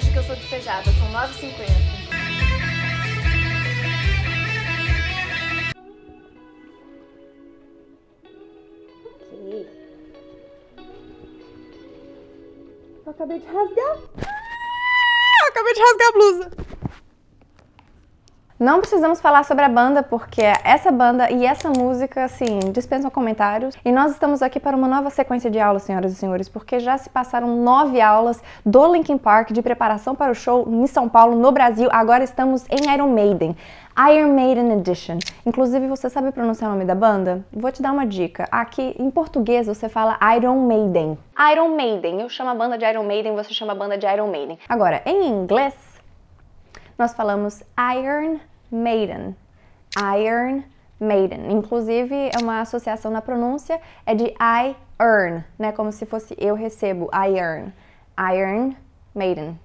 hoje que eu sou despejada, são 9h50. Okay. Eu acabei de rasgar. Ah, acabei de rasgar a blusa. Não precisamos falar sobre a banda, porque essa banda e essa música, assim, dispensam comentários. E nós estamos aqui para uma nova sequência de aulas, senhoras e senhores, porque já se passaram nove aulas do Linkin Park de preparação para o show em São Paulo, no Brasil. Agora estamos em Iron Maiden. Iron Maiden Edition. Inclusive, você sabe pronunciar o nome da banda? Vou te dar uma dica. Aqui, em português, você fala Iron Maiden. Iron Maiden. Eu chamo a banda de Iron Maiden, você chama a banda de Iron Maiden. Agora, em inglês, nós falamos Iron Maiden. Iron Maiden. Inclusive, é uma associação na pronúncia, é de I earn, né? Como se fosse eu recebo, I earn. Iron Maiden.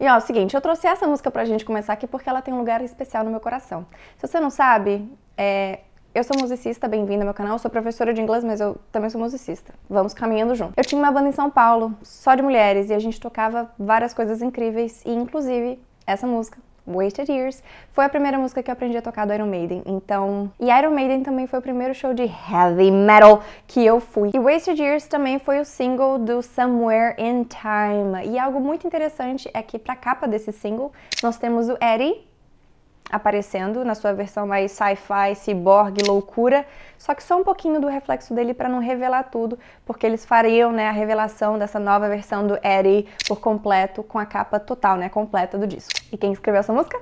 E ó, é o seguinte, eu trouxe essa música pra gente começar aqui porque ela tem um lugar especial no meu coração. Se você não sabe, é, eu sou musicista, bem-vinda ao meu canal. Eu sou professora de inglês, mas eu também sou musicista. Vamos caminhando junto. Eu tinha uma banda em São Paulo, só de mulheres, e a gente tocava várias coisas incríveis, e inclusive essa música Wasted Years, foi a primeira música que eu aprendi a tocar do Iron Maiden, então... E Iron Maiden também foi o primeiro show de heavy metal que eu fui. E Wasted Years também foi o single do Somewhere in Time. E algo muito interessante é que pra capa desse single, nós temos o Eddie, aparecendo na sua versão mais sci-fi, cyborg, loucura, só que só um pouquinho do reflexo dele para não revelar tudo, porque eles fariam né, a revelação dessa nova versão do Eddie por completo, com a capa total, né, completa do disco. E quem escreveu essa música?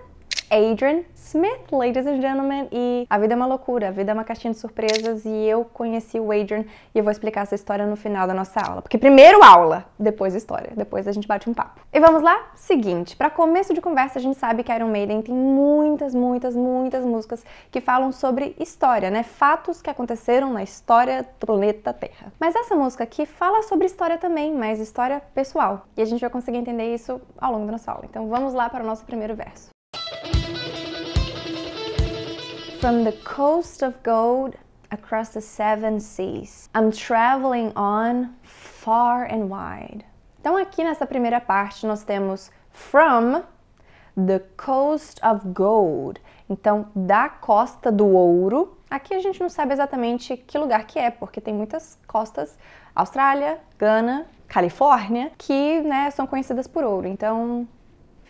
Adrian Smith, ladies and gentlemen. E a vida é uma loucura, a vida é uma caixinha de surpresas e eu conheci o Adrian e eu vou explicar essa história no final da nossa aula. Porque primeiro aula, depois história, depois a gente bate um papo. E vamos lá? Seguinte, para começo de conversa, a gente sabe que Iron Maiden tem muitas, muitas, muitas músicas que falam sobre história, né? Fatos que aconteceram na história do planeta Terra. Mas essa música aqui fala sobre história também, mas história pessoal. E a gente vai conseguir entender isso ao longo da nossa aula. Então vamos lá para o nosso primeiro verso. From the coast of gold across the seven seas, I'm traveling on far and wide. Então aqui nessa primeira parte nós temos from the coast of gold. Então da costa do ouro. Aqui a gente não sabe exatamente que lugar que é, porque tem muitas costas, Austrália, Gana, Califórnia, que né, são conhecidas por ouro. Então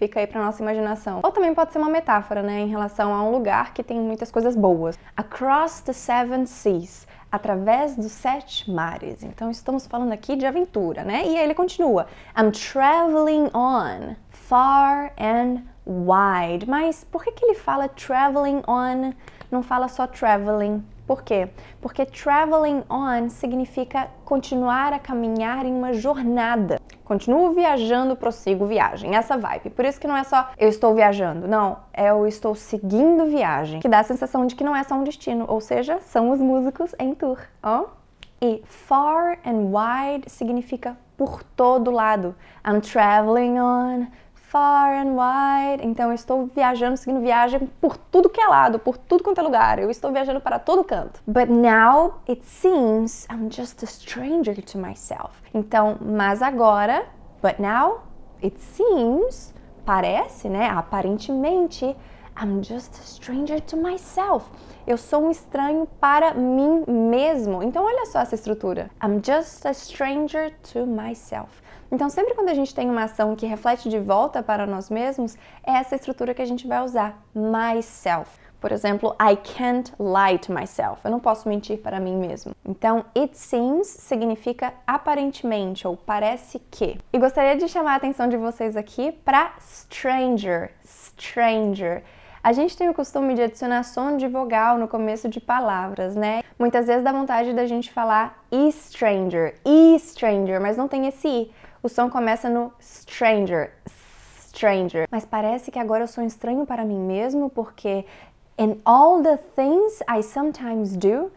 Fica aí para nossa imaginação. Ou também pode ser uma metáfora, né, em relação a um lugar que tem muitas coisas boas. Across the Seven Seas através dos sete mares. Então estamos falando aqui de aventura, né? E aí ele continua: I'm traveling on far and wide. Mas por que, que ele fala traveling on? Não fala só traveling por quê? Porque traveling on significa continuar a caminhar em uma jornada. Continuo viajando, prossigo viagem. Essa vibe. Por isso que não é só eu estou viajando. Não, é eu estou seguindo viagem. Que dá a sensação de que não é só um destino. Ou seja, são os músicos em tour. Ó. Oh? E far and wide significa por todo lado. I'm traveling on far and wide. Então eu estou viajando, seguindo viagem por tudo que é lado, por tudo quanto é lugar. Eu estou viajando para todo canto. But now it seems I'm just a stranger to myself. Então, mas agora, but now it seems, parece, né, aparentemente, I'm just a stranger to myself. Eu sou um estranho para mim mesmo. Então olha só essa estrutura. I'm just a stranger to myself. Então sempre quando a gente tem uma ação que reflete de volta para nós mesmos, é essa estrutura que a gente vai usar, myself. Por exemplo, I can't lie to myself. Eu não posso mentir para mim mesmo. Então, it seems significa aparentemente ou parece que. E gostaria de chamar a atenção de vocês aqui para stranger, stranger. A gente tem o costume de adicionar som de vogal no começo de palavras, né? Muitas vezes dá vontade da gente falar e stranger, e stranger, mas não tem esse i. O som começa no stranger, stranger. Mas parece que agora eu sou estranho para mim mesmo porque in all the things I sometimes do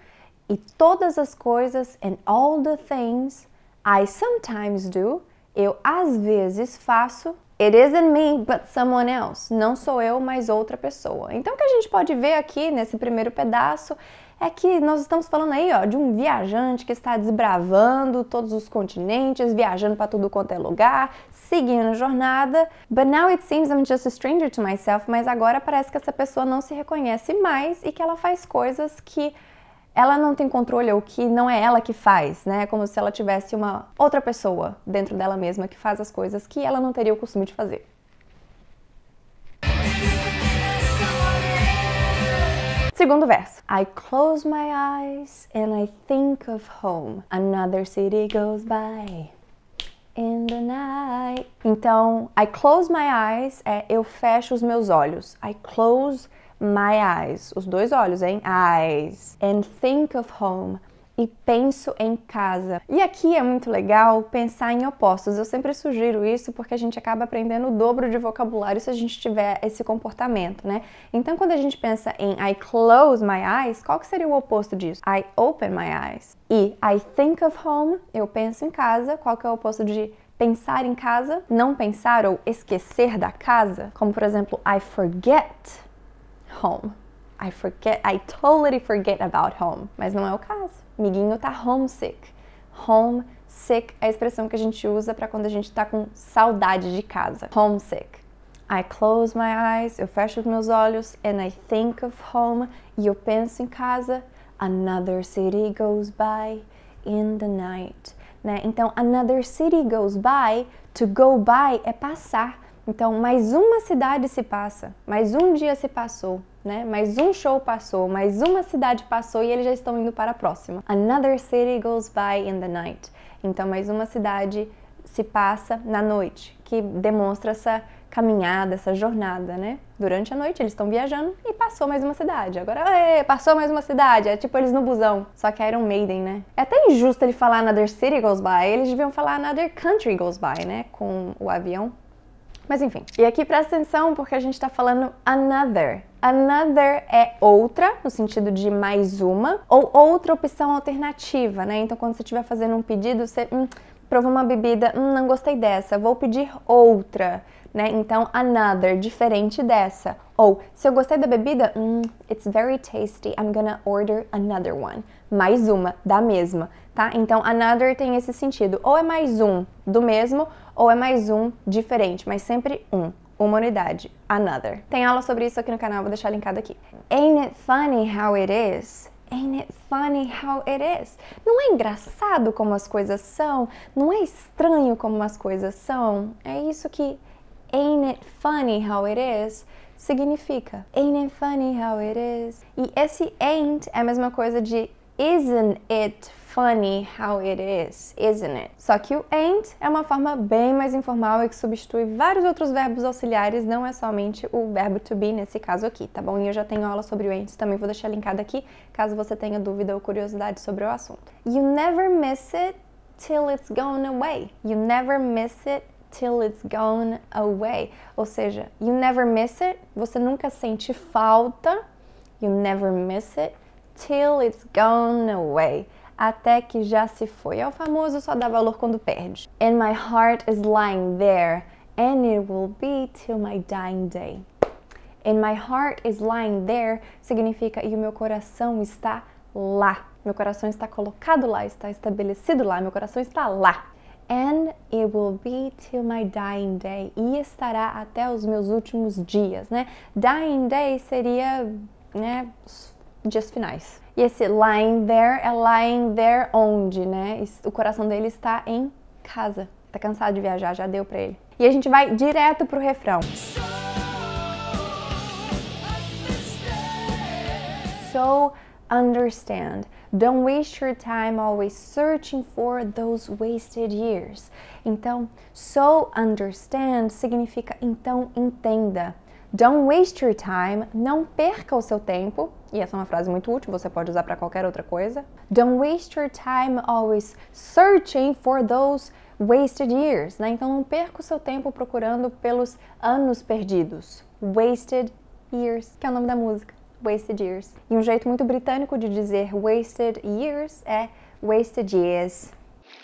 e todas as coisas and all the things I sometimes do, eu às vezes faço, It isn't me, but someone else. Não sou eu, mas outra pessoa. Então, o que a gente pode ver aqui nesse primeiro pedaço é que nós estamos falando aí ó, de um viajante que está desbravando todos os continentes, viajando para tudo quanto é lugar, seguindo a jornada. But now it seems I'm just a stranger to myself. Mas agora parece que essa pessoa não se reconhece mais e que ela faz coisas que ela não tem controle, o que não é ela que faz, né? É como se ela tivesse uma outra pessoa dentro dela mesma que faz as coisas que ela não teria o costume de fazer. Segundo verso. I close my eyes and I think of home. Another city goes by in the night. Então, I close my eyes é eu fecho os meus olhos. I close my eyes, os dois olhos, hein? Eyes. And think of home. E penso em casa. E aqui é muito legal pensar em opostos. Eu sempre sugiro isso porque a gente acaba aprendendo o dobro de vocabulário se a gente tiver esse comportamento, né? Então, quando a gente pensa em I close my eyes, qual que seria o oposto disso? I open my eyes. E I think of home, eu penso em casa. Qual que é o oposto de pensar em casa? Não pensar ou esquecer da casa? Como, por exemplo, I forget home. I forget, I totally forget about home. Mas não é o caso. Miguinho tá homesick. Homesick é a expressão que a gente usa para quando a gente tá com saudade de casa. Homesick. I close my eyes, eu fecho os meus olhos, and I think of home, e eu penso em casa. Another city goes by in the night. Né? Então, another city goes by, to go by é passar. Então, mais uma cidade se passa, mais um dia se passou, né? Mais um show passou, mais uma cidade passou e eles já estão indo para a próxima. Another city goes by in the night. Então, mais uma cidade se passa na noite, que demonstra essa caminhada, essa jornada, né? Durante a noite eles estão viajando e passou mais uma cidade. Agora, é, passou mais uma cidade. É tipo eles no busão. Só que Iron Maiden, né? É até injusto ele falar another city goes by. Eles deviam falar another country goes by, né? Com o avião. Mas enfim. E aqui presta atenção porque a gente está falando another. Another é outra, no sentido de mais uma, ou outra opção alternativa, né? Então, quando você estiver fazendo um pedido, você hum, provou uma bebida, hum, não gostei dessa, vou pedir outra, né? Então, another, diferente dessa. Ou, se eu gostei da bebida, hum, it's very tasty, I'm gonna order another one. Mais uma, da mesma, tá? Então, another tem esse sentido. Ou é mais um do mesmo, ou é mais um diferente, mas sempre um. Uma unidade, another. Tem aula sobre isso aqui no canal, vou deixar linkado aqui. Ain't it funny how it is? Ain't it funny how it is? Não é engraçado como as coisas são? Não é estranho como as coisas são? É isso que ain't it funny how it is significa. Ain't it funny how it is? E esse ain't é a mesma coisa de isn't it funny? funny how it is, isn't it? Só que o ain't é uma forma bem mais informal e que substitui vários outros verbos auxiliares, não é somente o verbo to be nesse caso aqui, tá bom? E eu já tenho aula sobre o ain't, também vou deixar linkado aqui, caso você tenha dúvida ou curiosidade sobre o assunto. You never miss it till it's gone away. You never miss it till it's gone away. Ou seja, you never miss it, você nunca sente falta. You never miss it till it's gone away até que já se foi. É o famoso só dá valor quando perde. And my heart is lying there, and it will be till my dying day. And my heart is lying there significa e o meu coração está lá. Meu coração está colocado lá, está estabelecido lá, meu coração está lá. And it will be till my dying day. E estará até os meus últimos dias, né? Dying day seria, né, dias finais. E esse lying there é lying there onde, né? O coração dele está em casa. Tá cansado de viajar, já deu para ele. E a gente vai direto pro refrão. So understand. Don't waste your time always searching for those wasted years. Então, so understand significa então entenda. Don't waste your time, não perca o seu tempo. E essa é uma frase muito útil, você pode usar para qualquer outra coisa. Don't waste your time always searching for those wasted years, né? Então não perca o seu tempo procurando pelos anos perdidos. Wasted years, que é o nome da música. Wasted years. E um jeito muito britânico de dizer wasted years é wasted years.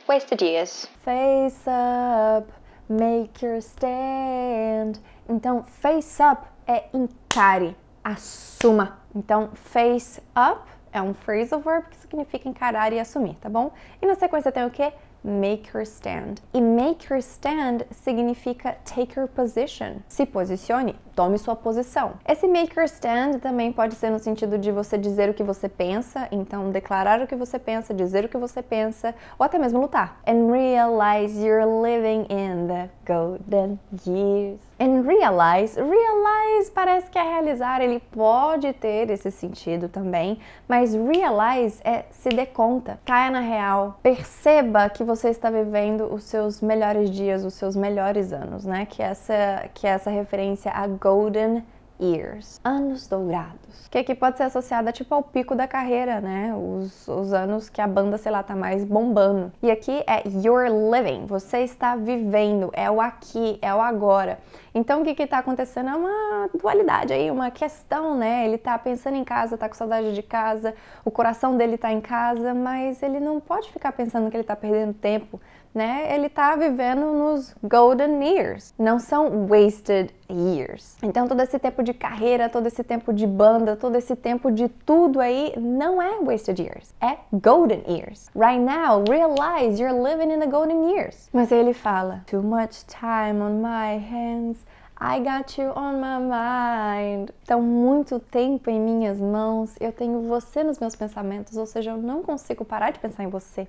Wasted years. Face up, make your stand. Então, face up é encare, assuma. Então, face up é um phrasal verb que significa encarar e assumir, tá bom? E na sequência tem o que? Make your stand. E make your stand significa take your position. Se posicione, tome sua posição. Esse make your stand também pode ser no sentido de você dizer o que você pensa, então declarar o que você pensa, dizer o que você pensa, ou até mesmo lutar. And realize you're living in the golden years. And realize, realize parece que é realizar, ele pode ter esse sentido também, mas realize é se dê conta, caia na real, perceba que você está vivendo os seus melhores dias, os seus melhores anos, né? Que essa, que essa referência a Golden years, anos dourados. Que aqui pode ser associada tipo ao pico da carreira, né? Os, os anos que a banda, sei lá, tá mais bombando. E aqui é you're living, você está vivendo, é o aqui, é o agora. Então o que que tá acontecendo é uma dualidade aí, uma questão, né? Ele tá pensando em casa, tá com saudade de casa, o coração dele tá em casa, mas ele não pode ficar pensando que ele tá perdendo tempo né? Ele tá vivendo nos golden years, não são wasted years. Então todo esse tempo de carreira, todo esse tempo de banda, todo esse tempo de tudo aí não é wasted years, é golden years. Right now, realize you're living in the golden years. Mas ele fala: Too much time on my hands. I got you on my mind. Então, muito tempo em minhas mãos, eu tenho você nos meus pensamentos, ou seja, eu não consigo parar de pensar em você.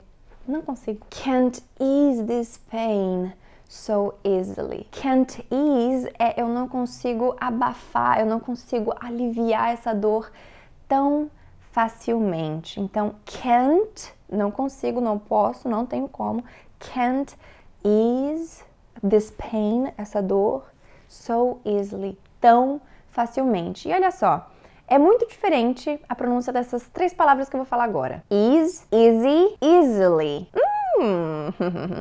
Não consigo. Can't ease this pain so easily. Can't ease é eu não consigo abafar, eu não consigo aliviar essa dor tão facilmente. Então, can't, não consigo, não posso, não tenho como. Can't ease this pain, essa dor, so easily, tão facilmente. E olha só, é muito diferente a pronúncia dessas três palavras que eu vou falar agora: Is, easy, easily. Hum.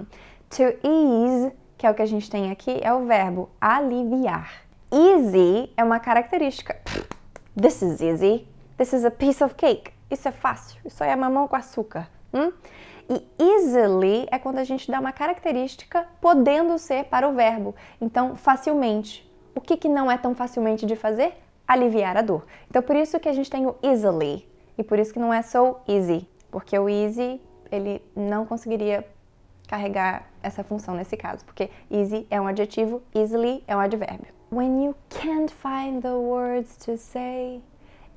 to ease, que é o que a gente tem aqui, é o verbo aliviar. Easy é uma característica. This is easy. This is a piece of cake. Isso é fácil. Isso é mamão com açúcar. Hum? E easily é quando a gente dá uma característica podendo ser para o verbo. Então, facilmente. O que, que não é tão facilmente de fazer? aliviar a dor. Então por isso que a gente tem o easily e por isso que não é so easy, porque o easy ele não conseguiria carregar essa função nesse caso, porque easy é um adjetivo, easily é um advérbio. When you can't find the words to say,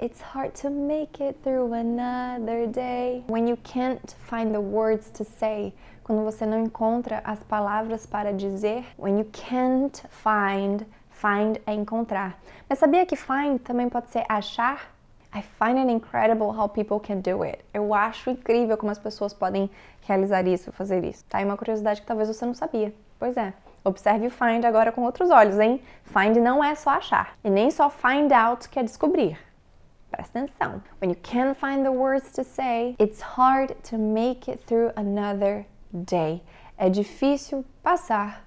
it's hard to make it through another day. When you can't find the words to say, quando você não encontra as palavras para dizer, when you can't find find é encontrar. Mas sabia que find também pode ser achar? I find it incredible how people can do it. Eu acho incrível como as pessoas podem realizar isso, fazer isso. Tá aí uma curiosidade que talvez você não sabia. Pois é. Observe o find agora com outros olhos, hein? Find não é só achar, e nem só find out que é descobrir. Presta atenção. When you can't find the words to say, it's hard to make it through another day. É difícil passar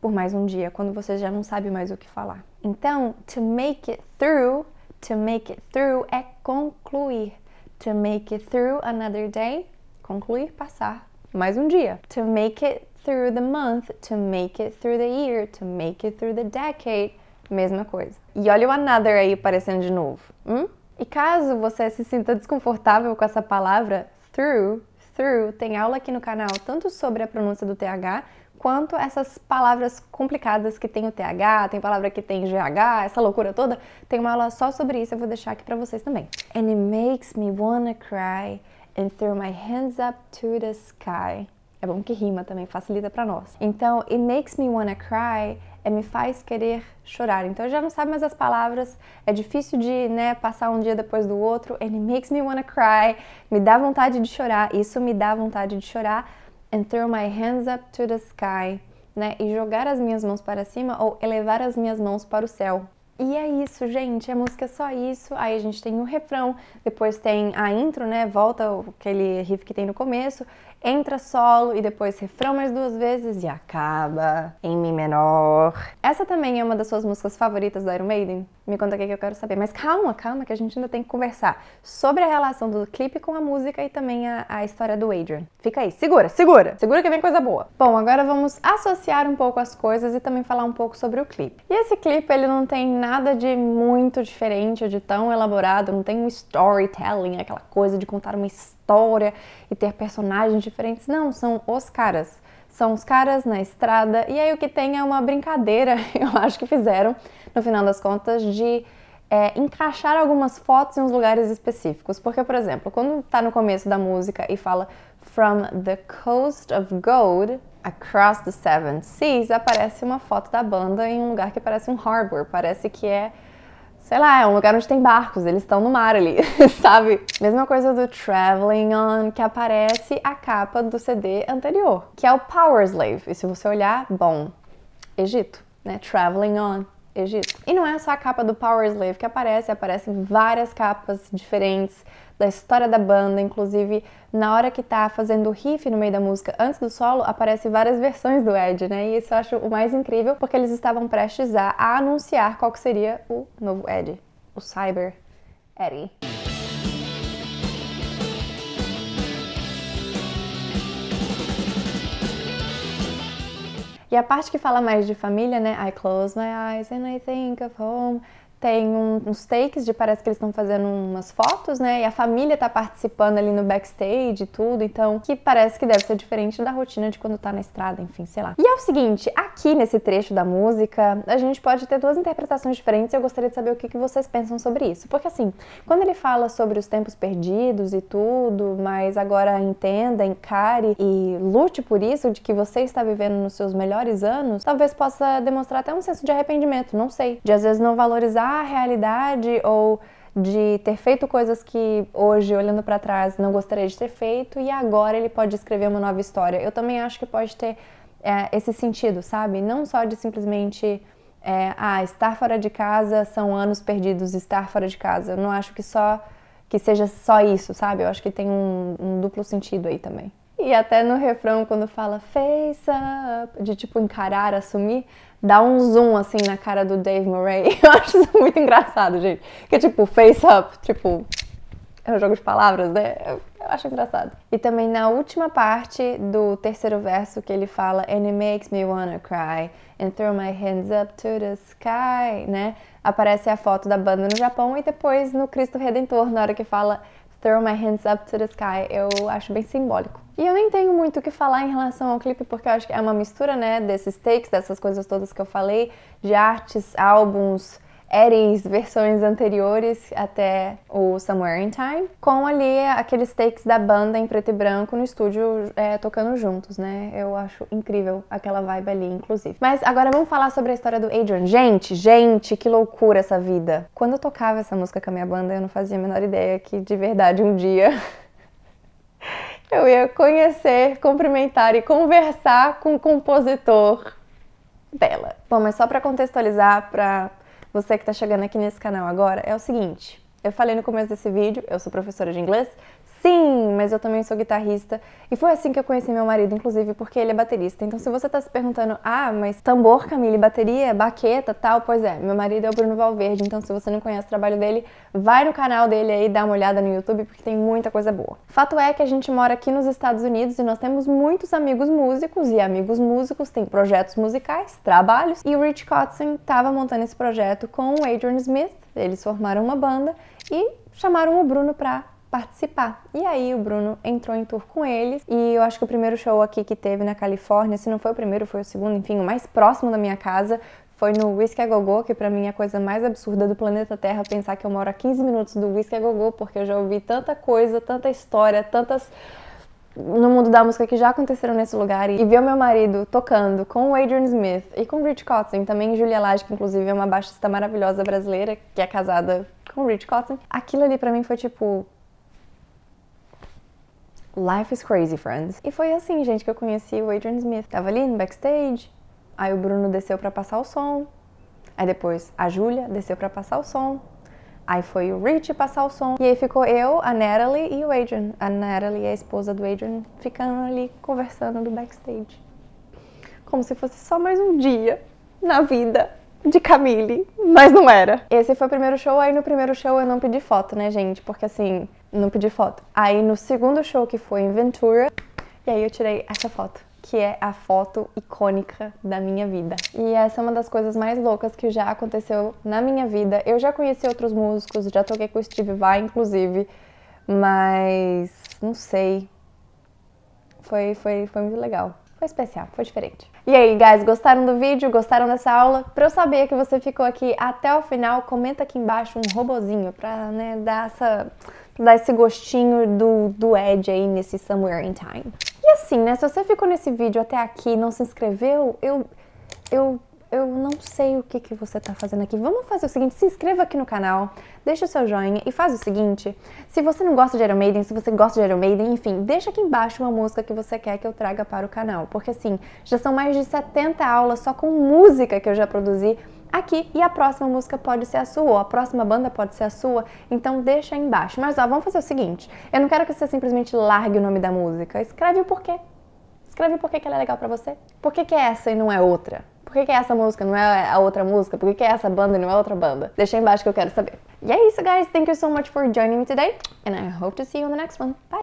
por mais um dia, quando você já não sabe mais o que falar. Então, to make it through, to make it through é concluir. To make it through another day, concluir, passar mais um dia. To make it through the month, to make it through the year, to make it through the decade, mesma coisa. E olha o another aí aparecendo de novo. Hum? E caso você se sinta desconfortável com essa palavra through, through, tem aula aqui no canal tanto sobre a pronúncia do TH quanto essas palavras complicadas que tem o TH, tem palavra que tem GH, essa loucura toda, tem uma aula só sobre isso, eu vou deixar aqui para vocês também. And it makes me wanna cry and throw my hands up to the sky. É bom que rima também, facilita para nós. Então, it makes me wanna cry é me faz querer chorar. Então já não sabe mais as palavras, é difícil de né, passar um dia depois do outro. And it makes me wanna cry, me dá vontade de chorar, isso me dá vontade de chorar and throw my hands up to the sky, né? E jogar as minhas mãos para cima ou elevar as minhas mãos para o céu. E é isso, gente. A é música é só isso. Aí a gente tem o refrão, depois tem a intro, né? Volta aquele riff que tem no começo, entra solo e depois refrão mais duas vezes e acaba em Mi menor. Essa também é uma das suas músicas favoritas da Iron Maiden? me conta o que, é que eu quero saber. Mas calma, calma, que a gente ainda tem que conversar sobre a relação do clipe com a música e também a, a história do Adrian. Fica aí, segura, segura, segura que vem coisa boa. Bom, agora vamos associar um pouco as coisas e também falar um pouco sobre o clipe. E esse clipe, ele não tem nada de muito diferente, ou de tão elaborado, não tem um storytelling, aquela coisa de contar uma história e ter personagens diferentes. Não, são os caras. São os caras na estrada, e aí o que tem é uma brincadeira, eu acho que fizeram, no final das contas, de é, encaixar algumas fotos em uns lugares específicos. Porque, por exemplo, quando tá no começo da música e fala From the Coast of Gold, Across the Seven Seas, aparece uma foto da banda em um lugar que parece um harbor, parece que é sei lá, é um lugar onde tem barcos, eles estão no mar ali, sabe? Mesma coisa do Traveling On, que aparece a capa do CD anterior, que é o Power Slave. E se você olhar, bom, Egito, né? Traveling On. Egito. E não é só a capa do Power Slave que aparece, aparecem várias capas diferentes da história da banda, inclusive na hora que tá fazendo o riff no meio da música, antes do solo, aparecem várias versões do Ed, né? E isso eu acho o mais incrível, porque eles estavam prestes a, a anunciar qual que seria o novo Ed, o Cyber Eddie. E a parte que fala mais de família, né? I close my eyes and I think of home tem um, uns takes de parece que eles estão fazendo umas fotos, né? E a família tá participando ali no backstage e tudo, então que parece que deve ser diferente da rotina de quando tá na estrada, enfim, sei lá. E é o seguinte, aqui nesse trecho da música, a gente pode ter duas interpretações diferentes e eu gostaria de saber o que, que vocês pensam sobre isso. Porque assim, quando ele fala sobre os tempos perdidos e tudo, mas agora entenda, encare e lute por isso, de que você está vivendo nos seus melhores anos, talvez possa demonstrar até um senso de arrependimento, não sei, de às vezes não valorizar mudar a realidade ou de ter feito coisas que hoje, olhando para trás, não gostaria de ter feito e agora ele pode escrever uma nova história. Eu também acho que pode ter é, esse sentido, sabe? Não só de simplesmente é, ah, estar fora de casa são anos perdidos, estar fora de casa. Eu não acho que só que seja só isso, sabe? Eu acho que tem um, um duplo sentido aí também. E até no refrão, quando fala face up, de tipo encarar, assumir, dá um zoom assim na cara do Dave Murray. Eu acho isso muito engraçado, gente. Que tipo, face up, tipo. É um jogo de palavras, né? Eu, acho engraçado. E também na última parte do terceiro verso que ele fala And it makes me wanna cry and throw my hands up to the sky, né? Aparece a foto da banda no Japão e depois no Cristo Redentor, na hora que fala Throw My Hands Up to the Sky, eu acho bem simbólico. E eu nem tenho muito o que falar em relação ao clipe, porque eu acho que é uma mistura, né, desses takes, dessas coisas todas que eu falei, de artes, álbuns, Eris versões anteriores até o Somewhere in Time, com ali aqueles takes da banda em preto e branco no estúdio é, tocando juntos, né? Eu acho incrível aquela vibe ali, inclusive. Mas agora vamos falar sobre a história do Adrian. Gente, gente, que loucura essa vida. Quando eu tocava essa música com a minha banda, eu não fazia a menor ideia que de verdade um dia eu ia conhecer, cumprimentar e conversar com o compositor dela. Bom, mas só para contextualizar, para você que está chegando aqui nesse canal agora é o seguinte: eu falei no começo desse vídeo, eu sou professora de inglês, sim, mas eu também sou guitarrista. E foi assim que eu conheci meu marido, inclusive, porque ele é baterista. Então, se você está se perguntando, ah, mas tambor, Camille, bateria, baqueta, tal, pois é, meu marido é o Bruno Valverde. Então, se você não conhece o trabalho dele, vai no canal dele aí, dá uma olhada no YouTube, porque tem muita coisa boa. Fato é que a gente mora aqui nos Estados Unidos e nós temos muitos amigos músicos, e amigos músicos têm projetos musicais, trabalhos, e o Rich Cotson estava montando esse projeto com o Adrian Smith, eles formaram uma banda e chamaram o Bruno para participar. E aí o Bruno entrou em tour com eles e eu acho que o primeiro show aqui que teve na Califórnia, se não foi o primeiro, foi o segundo, enfim, o mais próximo da minha casa, foi no Whisky a Gogô, que para mim é a coisa mais absurda do planeta Terra pensar que eu moro a 15 minutos do Whisky a Gogô, porque eu já ouvi tanta coisa, tanta história, tantas no mundo da música que já aconteceram nesse lugar e ver o meu marido tocando com o Adrian Smith e com o Rich Cotton, também Julia Lage, que inclusive é uma baixista maravilhosa brasileira que é casada com o Rich Cotton. aquilo ali para mim foi tipo, Life is crazy, friends. E foi assim, gente, que eu conheci o Adrian Smith. Tava ali no backstage, aí o Bruno desceu para passar o som. Aí depois a Júlia desceu para passar o som. Aí foi o Rich passar o som. E aí ficou eu, a Natalie e o Adrian. A Natalie é a esposa do Adrian, ficando ali conversando do backstage. Como se fosse só mais um dia na vida de Camille, mas não era. Esse foi o primeiro show, aí no primeiro show eu não pedi foto, né, gente? Porque assim, não pedi foto. Aí no segundo show que foi em Ventura, e aí eu tirei essa foto, que é a foto icônica da minha vida. E essa é uma das coisas mais loucas que já aconteceu na minha vida. Eu já conheci outros músicos, já toquei com o Steve Vai, inclusive, mas não sei. Foi, foi, foi muito legal. Foi especial, foi diferente. E aí, guys, gostaram do vídeo? Gostaram dessa aula? Pra eu saber que você ficou aqui até o final, comenta aqui embaixo um robozinho pra né, dar, essa, dar esse gostinho do, do Ed aí nesse Somewhere in Time. E assim, né, se você ficou nesse vídeo até aqui e não se inscreveu, eu... eu eu não sei o que, que você está fazendo aqui. Vamos fazer o seguinte, se inscreva aqui no canal, deixa o seu joinha e faz o seguinte, se você não gosta de Iron Maiden, se você gosta de Iron Maiden, enfim, deixa aqui embaixo uma música que você quer que eu traga para o canal, porque assim, já são mais de 70 aulas só com música que eu já produzi aqui e a próxima música pode ser a sua, ou a próxima banda pode ser a sua, então deixa aí embaixo. Mas ó, vamos fazer o seguinte, eu não quero que você simplesmente largue o nome da música, escreve o porquê. Escreve o porquê que ela é legal para você, por que é essa e não é outra que, que é essa música não é a outra música? Por que, que é essa banda não é outra banda? Deixa aí embaixo que eu quero saber. E é isso, guys. Thank you so much for joining me today. And I hope to see you on the next one. Bye!